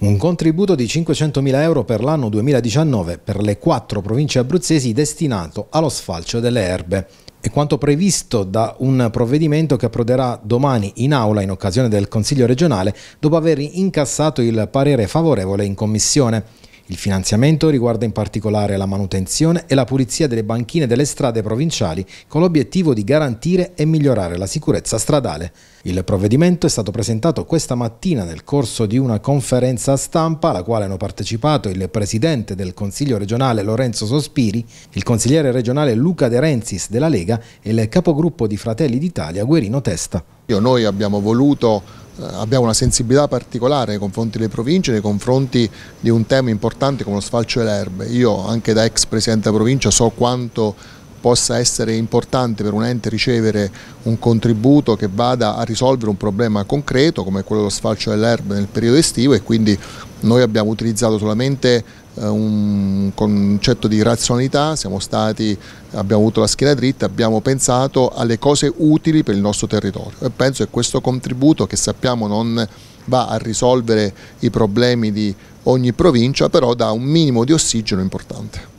Un contributo di 500.000 euro per l'anno 2019 per le quattro province abruzzesi destinato allo sfalcio delle erbe è quanto previsto da un provvedimento che approderà domani in aula in occasione del Consiglio regionale dopo aver incassato il parere favorevole in Commissione. Il finanziamento riguarda in particolare la manutenzione e la pulizia delle banchine delle strade provinciali con l'obiettivo di garantire e migliorare la sicurezza stradale. Il provvedimento è stato presentato questa mattina nel corso di una conferenza stampa alla quale hanno partecipato il presidente del Consiglio regionale Lorenzo Sospiri, il consigliere regionale Luca De Renzis della Lega e il capogruppo di Fratelli d'Italia Guerino Testa. Noi abbiamo voluto eh, abbiamo una sensibilità particolare nei confronti delle province, nei confronti di un tema importante come lo sfalcio delle erbe. Io anche da ex presidente della provincia so quanto possa essere importante per un ente ricevere un contributo che vada a risolvere un problema concreto come quello dello sfalcio dell'erba nel periodo estivo e quindi noi abbiamo utilizzato solamente eh, un concetto di razionalità, stati, abbiamo avuto la schiena dritta, abbiamo pensato alle cose utili per il nostro territorio e penso che questo contributo che sappiamo non va a risolvere i problemi di ogni provincia, però dà un minimo di ossigeno importante.